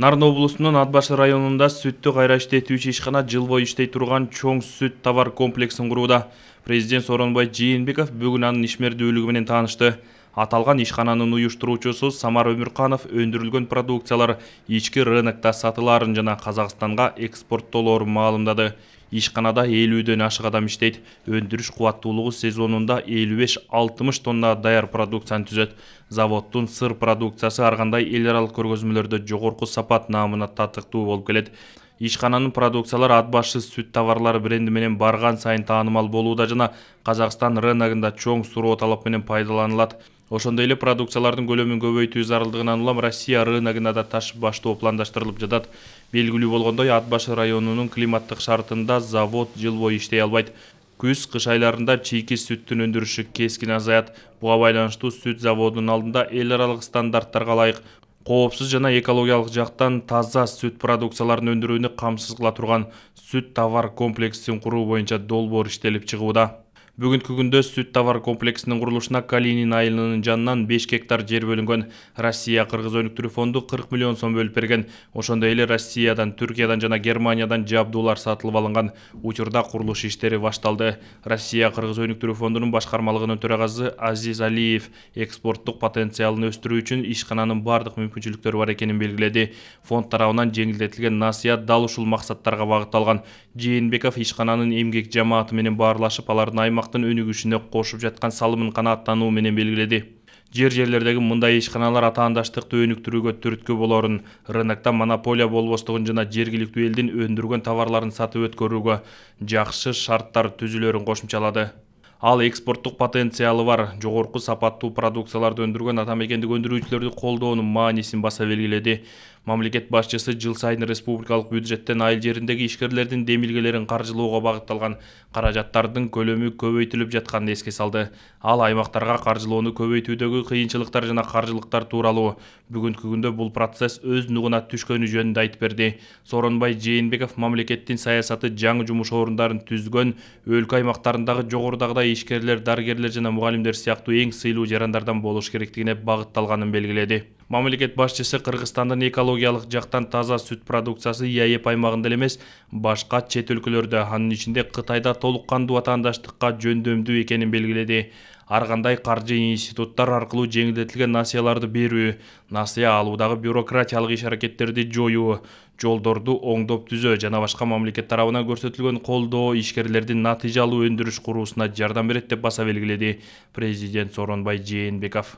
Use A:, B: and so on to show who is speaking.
A: нарын облысының ат башы районунда сүттү кайра иштетүүчү ишкана жыл бойы иштей тұрған чоң сүт товар комплексін курууда президент Соронбай жээнбеков бүгін анын ишмердүүлүгү менен таанышты аталган ишкананын уюштуруучусу самар Өмірқанов өндірілген продукциялар ешкі рынықта сатыларын жана экспорт экспорттолоорун маалымдады ишканада элүүдөн ашык адам иштейт өндүрүш кубаттуулугу сезонунда элүү беш алтымыш тонна даяр продукцияны түзөт заводдун сыр продукциясы ар кандай эл аралык көргөзмөлөрдө жогорку сапат наамына татыктуу болуп келет ишкананын продукциялары ат башы сүт товарлары бренди менен барган сайын таанымал болууда жана казакстан рыногунда чоң суроо талап менен пайдаланылат ошондой эле продукциялардын көлөмүн көбөйтүү зарылдыгынан улам россия рыногуна да ташып баштоо пландаштырылып жатат белгилүү болгондой ат башы районунун климаттык шартында завод жыл бою иштей албайт күз кыш айларында чийки сүттүн өндүрүшү кескин азаят буга байланыштуу сүт заводунун алдында эл аралык стандарттарга ылайык коопсуз жана экологиялык жактан таза сүт продукцияларын өндүрүүнү камсыз кыла турган сүт товар комплексин куруу боюнча долбоор иштелип чыгууда бүгүнкү күндө сүт товар комплексинин курулушуна калинин айылынын жанынан 5 гектар жер бөлүнгөн россия кыргыз өнүктүрүү фонду 40 миллион сом бөлүп берген ошондой эле россиядан түркиядан жана германиядан жабдуулар сатылып алынган учурда курулуш иштери башталды россия кыргыз өнүктүрүү фондунун башкармалыгынын төрагасы азиз алиев экспорттук потенциалын өстүрүү үчүн ишкананын бардык мүмкүнчүлүктөрү бар экенин белгиледи фонд тарабынан жеңилдетилген насыя дал ушул максаттарга багытталган жээнбеков ишкананын эмгек жамааты менен баарлашып алардын аймак өнүгүшүнө кошуп жаткан салымын канааттануу менен белгиледи жер жерлердеги мындай ишканалар атаандаштыкты өнүктүрүүгө түрткү болоорун рынокто монополия болбостугун жана жергиликтүү элдин өндүргөн товарларын сатып өткөрүүгө жакшы шарттар түзүлөөрүн кошумчалады ал экспорттук потенциалы бар жогорку сапаттуу продукцияларды өндүргөн ата мекендик өндүрүүчүлөрдү колдоонун маанисин баса белгиледи мамлекет башчысы жыл сайын республикалык бюджеттен айыл жериндеги ишкерлердин демилгелерин каржылоого багытталган каражаттардын көлөмү көбөйтүлүп жатканын эске салды ал аймактарга каржылоону көбөйтүүдөгү кыйынчылыктар жана каржылыктар тууралуу бүгүнкү күндө бул процесс өз нугуна түшкөнү жөнүндө айтып берди сооронбай жээнбеков мамлекеттин саясаты жаңы жумуш орундарын түзгөн өлкө аймактарындагы жогорудагыдай ишкерлер дарыгерлер жана мугалимдер сыяктуу эң сыйлуу жарандардан болуш керектигине багытталганын белгиледи мамлекет башчысы кыргызстандын экологиялык жактан таза сүт продукциясы еаэб аймагында эле эмес башка чет өлкөлөрдө анын ичинде кытайда толук кандуу атаандаштыкка жөндөмдүү экенин белгиледи ар кандай каржы институттар аркылуу жеңилдетилген насыяларды берүү насыя алуудагы бюрократиялык иш аракеттерди жоюу жолдорду оңдоп түзөө жана башка мамлекет тарабынан көрсөтүлгөн колдоо ишкерлердин натыйжалуу өндүрүш куруусуна жардам берет деп баса белгиледи президент сооронбай жээнбеков